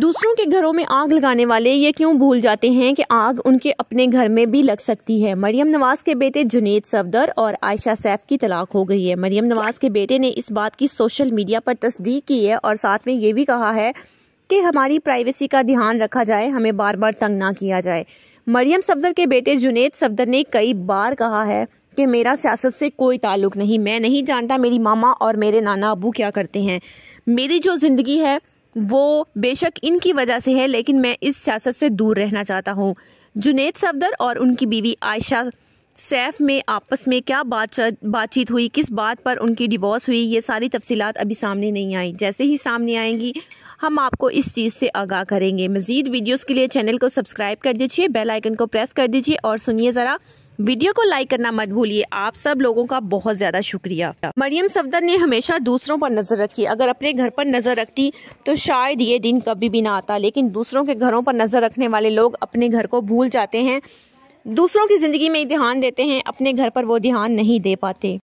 दूसरों के घरों में आग लगाने वाले ये क्यों भूल जाते हैं कि आग उनके अपने घर में भी लग सकती है मरियम नवाज के बेटे जुनेद सफदर और आयशा सैफ की तलाक हो गई है मरियम नवाज के बेटे ने इस बात की सोशल मीडिया पर तस्दीक की है और साथ में ये भी कहा है कि हमारी प्राइवेसी का ध्यान रखा जाए हमें बार बार तंग ना किया जाए मरियम सफदर के बेटे जुनेद सफदर ने कई बार कहा है कि मेरा सियासत से कोई ताल्लुक नहीं मैं नहीं जानता मेरी मामा और मेरे नाना अबू क्या करते हैं मेरी जो ज़िंदगी है वो बेशक इनकी वजह से है लेकिन मैं इस सियासत से दूर रहना चाहता हूँ जुनेद सफदर और उनकी बीवी आयशा सैफ में आपस में क्या बात बातचीत हुई किस बात पर उनकी डिवोर्स हुई ये सारी तफसीत अभी सामने नहीं आई जैसे ही सामने आएंगी हम आपको इस चीज़ से आगाह करेंगे मज़ीद वीडियोज़ के लिए चैनल को सब्सक्राइब कर दीजिए बेल आइकन को प्रेस कर दीजिए और सुनिए ज़रा वीडियो को लाइक करना मत भूलिए आप सब लोगों का बहुत ज्यादा शुक्रिया मरियम सफदर ने हमेशा दूसरों पर नजर रखी अगर अपने घर पर नजर रखती तो शायद ये दिन कभी भी ना आता लेकिन दूसरों के घरों पर नजर रखने वाले लोग अपने घर को भूल जाते हैं दूसरों की ज़िंदगी में ध्यान देते हैं अपने घर पर वो ध्यान नहीं दे पाते